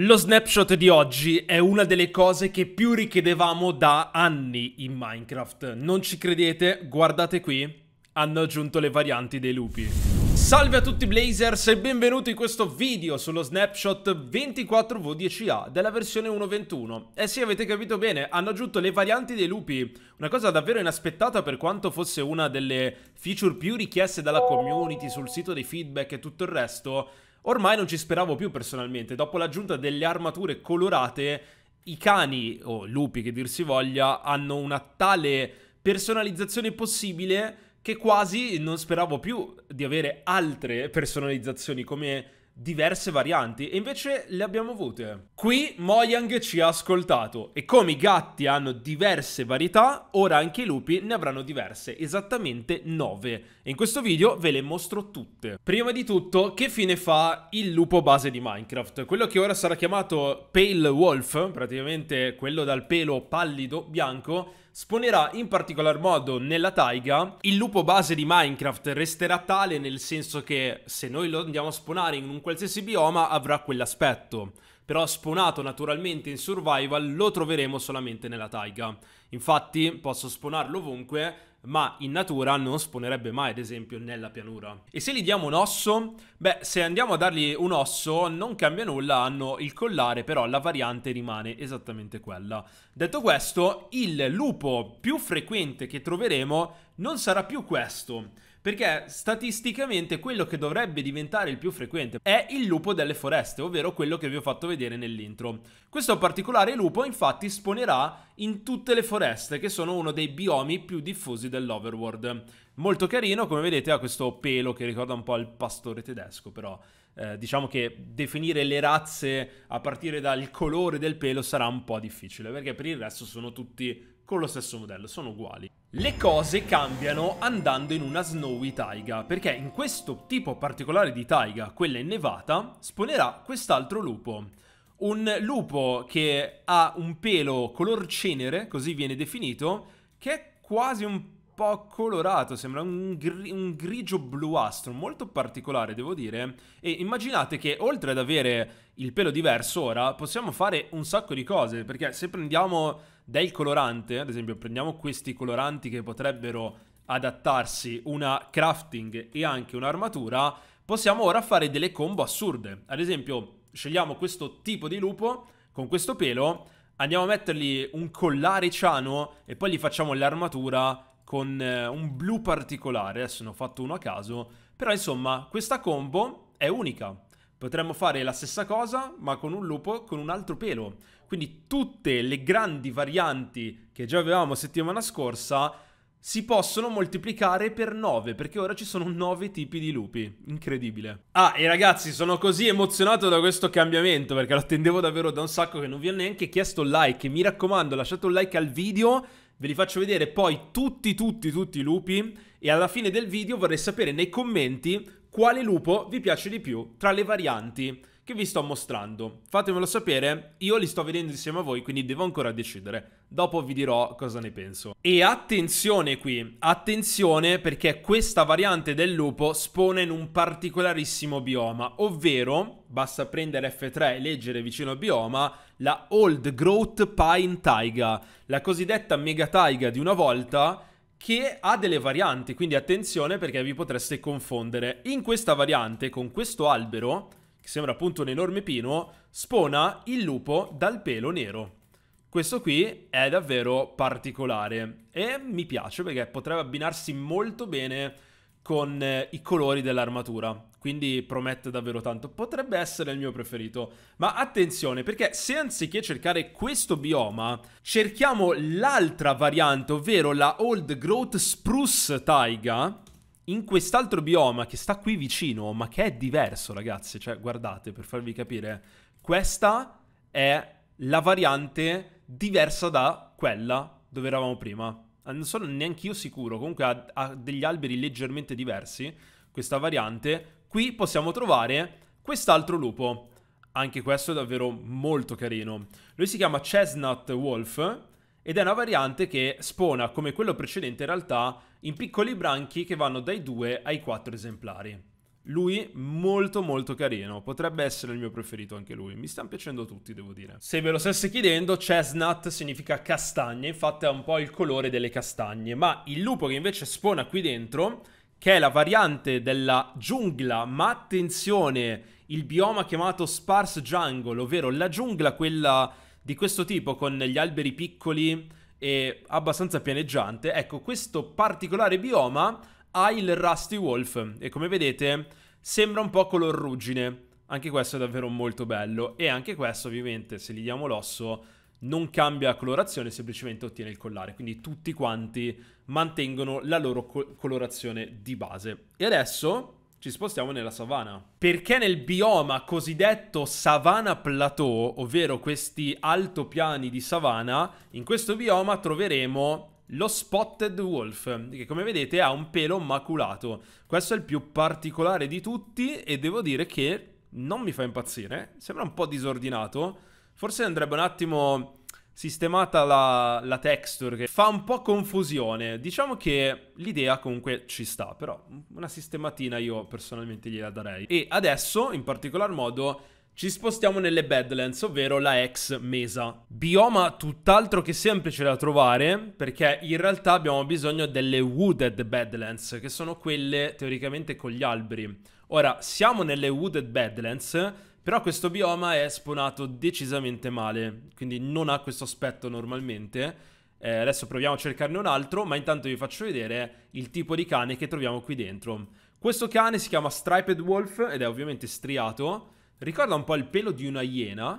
Lo snapshot di oggi è una delle cose che più richiedevamo da anni in Minecraft. Non ci credete? Guardate qui, hanno aggiunto le varianti dei lupi. Salve a tutti Blazers e benvenuti in questo video sullo snapshot 24V10A della versione 1.21 Eh sì avete capito bene, hanno aggiunto le varianti dei lupi Una cosa davvero inaspettata per quanto fosse una delle feature più richieste dalla community sul sito dei feedback e tutto il resto Ormai non ci speravo più personalmente, dopo l'aggiunta delle armature colorate, i cani, o lupi che dir si voglia, hanno una tale personalizzazione possibile che quasi non speravo più di avere altre personalizzazioni come diverse varianti e invece le abbiamo avute. Qui Mojang ci ha ascoltato e come i gatti hanno diverse varietà, ora anche i lupi ne avranno diverse, esattamente 9. E in questo video ve le mostro tutte. Prima di tutto, che fine fa il lupo base di Minecraft? Quello che ora sarà chiamato Pale Wolf, praticamente quello dal pelo pallido bianco, Spawnerà in particolar modo nella taiga. Il lupo base di Minecraft resterà tale nel senso che se noi lo andiamo a spawnare in un qualsiasi bioma avrà quell'aspetto. Però spawnato naturalmente in survival lo troveremo solamente nella taiga. Infatti posso spawnarlo ovunque ma in natura non spawnerebbe mai, ad esempio, nella pianura. E se gli diamo un osso? Beh, se andiamo a dargli un osso non cambia nulla, hanno il collare, però la variante rimane esattamente quella. Detto questo, il lupo più frequente che troveremo non sarà più questo, perché statisticamente quello che dovrebbe diventare il più frequente è il lupo delle foreste, ovvero quello che vi ho fatto vedere nell'intro. Questo particolare lupo infatti spawnerà in tutte le foreste, che sono uno dei biomi più diffusi dell'overworld. Molto carino, come vedete ha questo pelo che ricorda un po' il pastore tedesco, però eh, diciamo che definire le razze a partire dal colore del pelo sarà un po' difficile, perché per il resto sono tutti con lo stesso modello, sono uguali. Le cose cambiano andando in una snowy taiga, perché in questo tipo particolare di taiga, quella innevata, spawnerà quest'altro lupo. Un lupo che ha un pelo color cenere, così viene definito, che è quasi un po' colorato, sembra un, gri- un grigio bluastro, molto particolare devo dire. E immaginate che oltre ad avere il pelo diverso ora, possiamo fare un sacco di cose, perché se prendiamo del colorante, ad esempio prendiamo questi coloranti che potrebbero adattarsi una crafting e anche un'armatura, possiamo ora fare delle combo assurde. Ad esempio, scegliamo questo tipo di lupo con questo pelo, andiamo a mettergli un collare ciano e poi gli facciamo l'armatura con eh, un blu particolare, adesso ne ho fatto uno a caso, però insomma questa combo è unica. Potremmo fare la stessa cosa ma con un lupo con un altro pelo. Quindi tutte le grandi varianti che già avevamo settimana scorsa si possono moltiplicare per 9 perché ora ci sono 9 tipi di lupi, incredibile. Ah e ragazzi sono così emozionato da questo cambiamento perché lo attendevo davvero da un sacco che non vi ho neanche chiesto like, mi raccomando lasciate un like al video Ve li faccio vedere poi tutti, tutti, tutti i lupi e alla fine del video vorrei sapere nei commenti quale lupo vi piace di più tra le varianti che vi sto mostrando. Fatemelo sapere, io li sto vedendo insieme a voi, quindi devo ancora decidere. Dopo vi dirò cosa ne penso. E attenzione qui, attenzione perché questa variante del lupo spone in un particolarissimo bioma, ovvero, basta prendere F3 e leggere vicino al bioma, la Old Growth Pine Taiga, la cosiddetta mega taiga di una volta che ha delle varianti, quindi attenzione perché vi potreste confondere. In questa variante, con questo albero, che sembra appunto un enorme pino, spona il lupo dal pelo nero. Questo qui è davvero particolare e mi piace perché potrebbe abbinarsi molto bene con eh, i colori dell'armatura, quindi promette davvero tanto. Potrebbe essere il mio preferito, ma attenzione perché se anziché cercare questo bioma, cerchiamo l'altra variante, ovvero la Old Growth Spruce Taiga, in quest'altro bioma che sta qui vicino, ma che è diverso, ragazzi, cioè guardate per farvi capire, questa è la variante diversa da quella dove eravamo prima. Ah, non sono neanche io sicuro, comunque ha, ha degli alberi leggermente diversi questa variante. Qui possiamo trovare quest'altro lupo. Anche questo è davvero molto carino. Lui si chiama Chestnut Wolf ed è una variante che spona, come quello precedente in realtà, in piccoli branchi che vanno dai 2 ai 4 esemplari. Lui molto molto carino, potrebbe essere il mio preferito anche lui, mi stanno piacendo tutti devo dire. Se ve lo stesse chiedendo, chestnut significa castagne, infatti ha un po' il colore delle castagne, ma il lupo che invece spona qui dentro, che è la variante della giungla, ma attenzione, il bioma chiamato sparse jungle, ovvero la giungla quella di questo tipo con gli alberi piccoli e abbastanza pianeggiante, ecco questo particolare bioma ha il Rusty Wolf e come vedete sembra un po' color ruggine, anche questo è davvero molto bello e anche questo ovviamente se gli diamo l'osso non cambia colorazione, semplicemente ottiene il collare, quindi tutti quanti mantengono la loro co- colorazione di base. E adesso ci spostiamo nella savana. Perché nel bioma cosiddetto savana plateau, ovvero questi altopiani di savana, in questo bioma troveremo lo Spotted Wolf, che come vedete ha un pelo maculato. Questo è il più particolare di tutti e devo dire che non mi fa impazzire, sembra un po' disordinato. Forse andrebbe un attimo sistemata la, la, texture che fa un po' confusione. Diciamo che l'idea comunque ci sta, però una sistematina io personalmente gliela darei. E adesso, in particolar modo, ci spostiamo nelle Badlands, ovvero la ex mesa. Bioma tutt'altro che semplice da trovare, perché in realtà abbiamo bisogno delle Wooded Badlands, che sono quelle teoricamente con gli alberi. Ora, siamo nelle Wooded Badlands però questo bioma è spawnato decisamente male, quindi non ha questo aspetto normalmente. Eh, adesso proviamo a cercarne un altro, ma intanto vi faccio vedere il tipo di cane che troviamo qui dentro. Questo cane si chiama Striped Wolf ed è ovviamente striato. Ricorda un po' il pelo di una iena.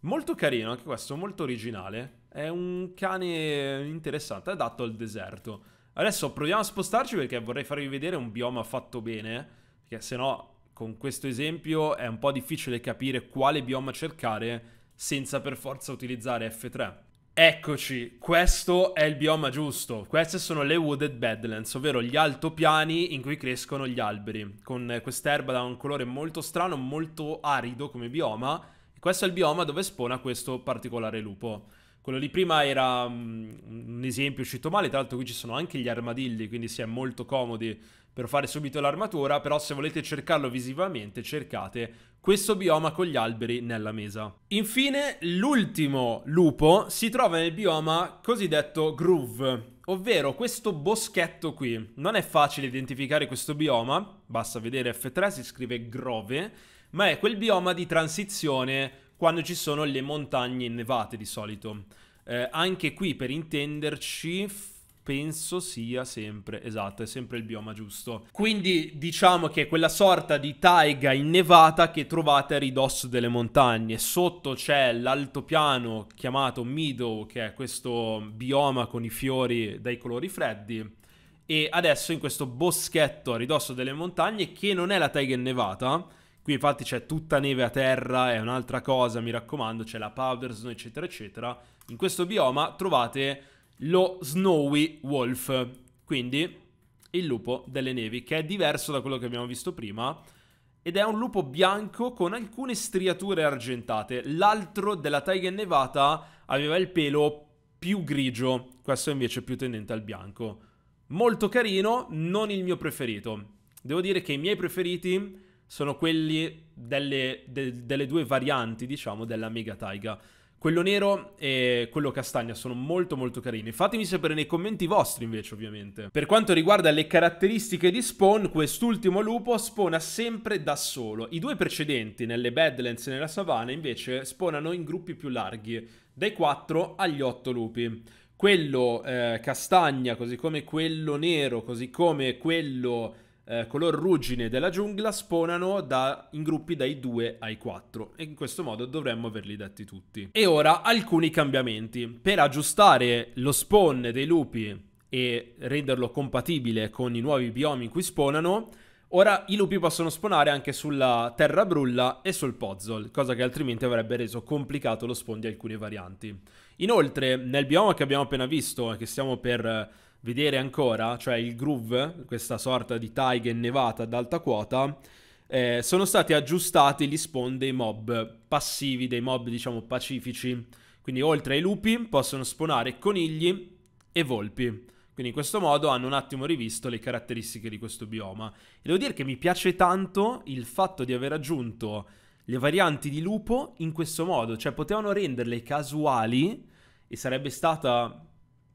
Molto carino, anche questo, molto originale. È un cane interessante, adatto al deserto. Adesso proviamo a spostarci perché vorrei farvi vedere un bioma fatto bene, perché se no con questo esempio è un po' difficile capire quale bioma cercare senza per forza utilizzare F3. Eccoci, questo è il bioma giusto. Queste sono le wooded badlands, ovvero gli altopiani in cui crescono gli alberi, con quest'erba da un colore molto strano, molto arido come bioma. questo è il bioma dove spona questo particolare lupo. Quello di prima era um, un esempio uscito male, tra l'altro qui ci sono anche gli armadilli, quindi si è molto comodi per fare subito l'armatura, però se volete cercarlo visivamente cercate questo bioma con gli alberi nella mesa. Infine, l'ultimo lupo si trova nel bioma cosiddetto groove, ovvero questo boschetto qui. Non è facile identificare questo bioma, basta vedere F3, si scrive grove, ma è quel bioma di transizione quando ci sono le montagne innevate di solito. Eh, anche qui, per intenderci, penso sia sempre, esatto, è sempre il bioma giusto. Quindi diciamo che è quella sorta di taiga innevata che trovate a ridosso delle montagne. Sotto c'è l'altopiano chiamato Meadow, che è questo bioma con i fiori dai colori freddi. E adesso in questo boschetto a ridosso delle montagne, che non è la taiga innevata, qui infatti c'è tutta neve a terra, è un'altra cosa, mi raccomando, c'è la powder snow, eccetera, eccetera. In questo bioma trovate lo Snowy Wolf, quindi il lupo delle nevi, che è diverso da quello che abbiamo visto prima, ed è un lupo bianco con alcune striature argentate. L'altro della taiga innevata aveva il pelo più grigio, questo invece è più tendente al bianco. Molto carino, non il mio preferito. Devo dire che i miei preferiti sono quelli delle, de, delle due varianti, diciamo, della Mega Taiga. Quello nero e quello castagna sono molto molto carini. Fatemi sapere nei commenti vostri invece ovviamente. Per quanto riguarda le caratteristiche di Spawn, quest'ultimo lupo spona sempre da solo. I due precedenti, nelle Badlands e nella savana, invece spawnano in gruppi più larghi, dai 4 agli 8 lupi quello eh, castagna, così come quello nero, così come quello eh, color ruggine della giungla sponano da, in gruppi dai 2 ai 4 e in questo modo dovremmo averli detti tutti. E ora alcuni cambiamenti. Per aggiustare lo spawn dei lupi e renderlo compatibile con i nuovi biomi in cui spawnano, Ora i lupi possono spawnare anche sulla terra brulla e sul puzzle, cosa che altrimenti avrebbe reso complicato lo spawn di alcune varianti. Inoltre, nel bioma che abbiamo appena visto e che stiamo per vedere ancora, cioè il groove, questa sorta di taiga innevata ad alta quota, eh, sono stati aggiustati gli spawn dei mob passivi, dei mob diciamo pacifici. Quindi oltre ai lupi possono spawnare conigli e volpi. Quindi in questo modo hanno un attimo rivisto le caratteristiche di questo bioma. E devo dire che mi piace tanto il fatto di aver aggiunto le varianti di lupo in questo modo, cioè potevano renderle casuali e sarebbe stata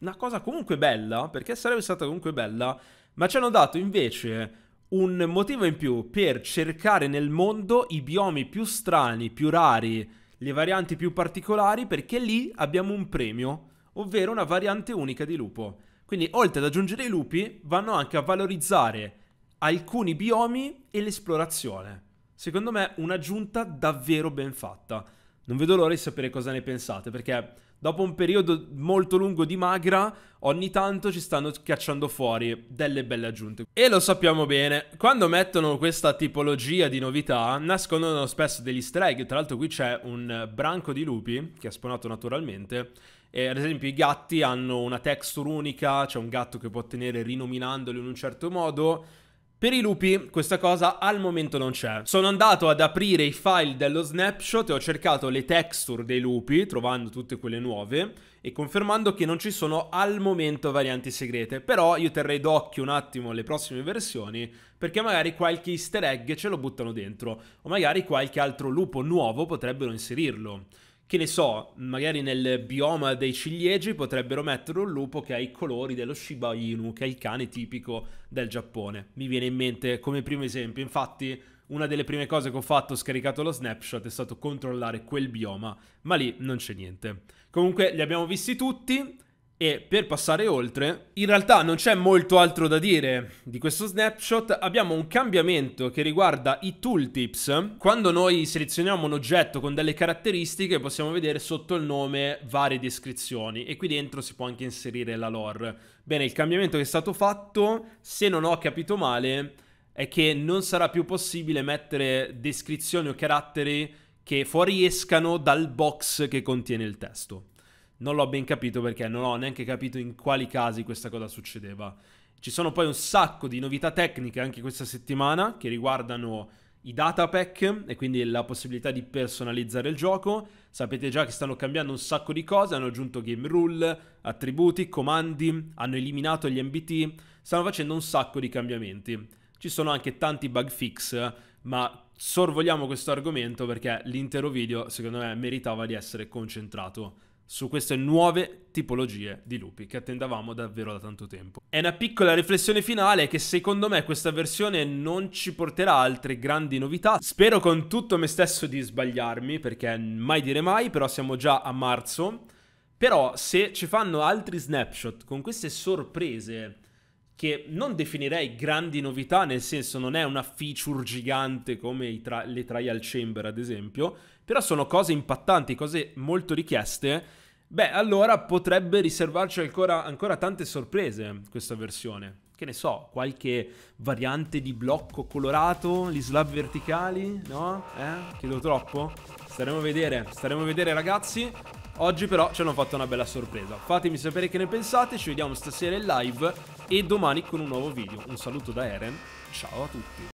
una cosa comunque bella, perché sarebbe stata comunque bella, ma ci hanno dato invece un motivo in più per cercare nel mondo i biomi più strani, più rari, le varianti più particolari, perché lì abbiamo un premio, ovvero una variante unica di lupo. Quindi oltre ad aggiungere i lupi, vanno anche a valorizzare alcuni biomi e l'esplorazione. Secondo me un'aggiunta davvero ben fatta. Non vedo l'ora di sapere cosa ne pensate, perché dopo un periodo molto lungo di magra, ogni tanto ci stanno cacciando fuori delle belle aggiunte. E lo sappiamo bene, quando mettono questa tipologia di novità, nascondono spesso degli easter Tra l'altro qui c'è un branco di lupi, che è spawnato naturalmente, e ad esempio i gatti hanno una texture unica, c'è cioè un gatto che può ottenere rinominandoli in un certo modo, per i lupi questa cosa al momento non c'è. Sono andato ad aprire i file dello snapshot e ho cercato le texture dei lupi, trovando tutte quelle nuove, e confermando che non ci sono al momento varianti segrete. Però io terrei d'occhio un attimo le prossime versioni, perché magari qualche easter egg ce lo buttano dentro, o magari qualche altro lupo nuovo potrebbero inserirlo che ne so, magari nel bioma dei ciliegi potrebbero mettere un lupo che ha i colori dello Shiba Inu, che è il cane tipico del Giappone. Mi viene in mente come primo esempio, infatti una delle prime cose che ho fatto, ho scaricato lo snapshot, è stato controllare quel bioma, ma lì non c'è niente. Comunque li abbiamo visti tutti, e per passare oltre, in realtà non c'è molto altro da dire di questo snapshot, abbiamo un cambiamento che riguarda i tooltips. Quando noi selezioniamo un oggetto con delle caratteristiche possiamo vedere sotto il nome varie descrizioni e qui dentro si può anche inserire la lore. Bene, il cambiamento che è stato fatto, se non ho capito male, è che non sarà più possibile mettere descrizioni o caratteri che fuoriescano dal box che contiene il testo. Non l'ho ben capito perché non ho neanche capito in quali casi questa cosa succedeva. Ci sono poi un sacco di novità tecniche anche questa settimana che riguardano i data pack e quindi la possibilità di personalizzare il gioco. Sapete già che stanno cambiando un sacco di cose, hanno aggiunto game rule, attributi, comandi, hanno eliminato gli MBT, stanno facendo un sacco di cambiamenti. Ci sono anche tanti bug fix, ma sorvoliamo questo argomento perché l'intero video secondo me meritava di essere concentrato su queste nuove tipologie di lupi che attendavamo davvero da tanto tempo. E una piccola riflessione finale è che secondo me questa versione non ci porterà altre grandi novità. Spero con tutto me stesso di sbagliarmi perché mai dire mai, però siamo già a marzo. Però se ci fanno altri snapshot con queste sorprese che non definirei grandi novità, nel senso non è una feature gigante come tra le trial chamber ad esempio, però sono cose impattanti, cose molto richieste Beh, allora potrebbe riservarci ancora, ancora tante sorprese questa versione. Che ne so, qualche variante di blocco colorato, gli slab verticali, no? Eh? Chiedo troppo? Staremo a vedere, staremo a vedere ragazzi. Oggi però ci hanno fatto una bella sorpresa. Fatemi sapere che ne pensate, ci vediamo stasera in live e domani con un nuovo video. Un saluto da Eren, ciao a tutti.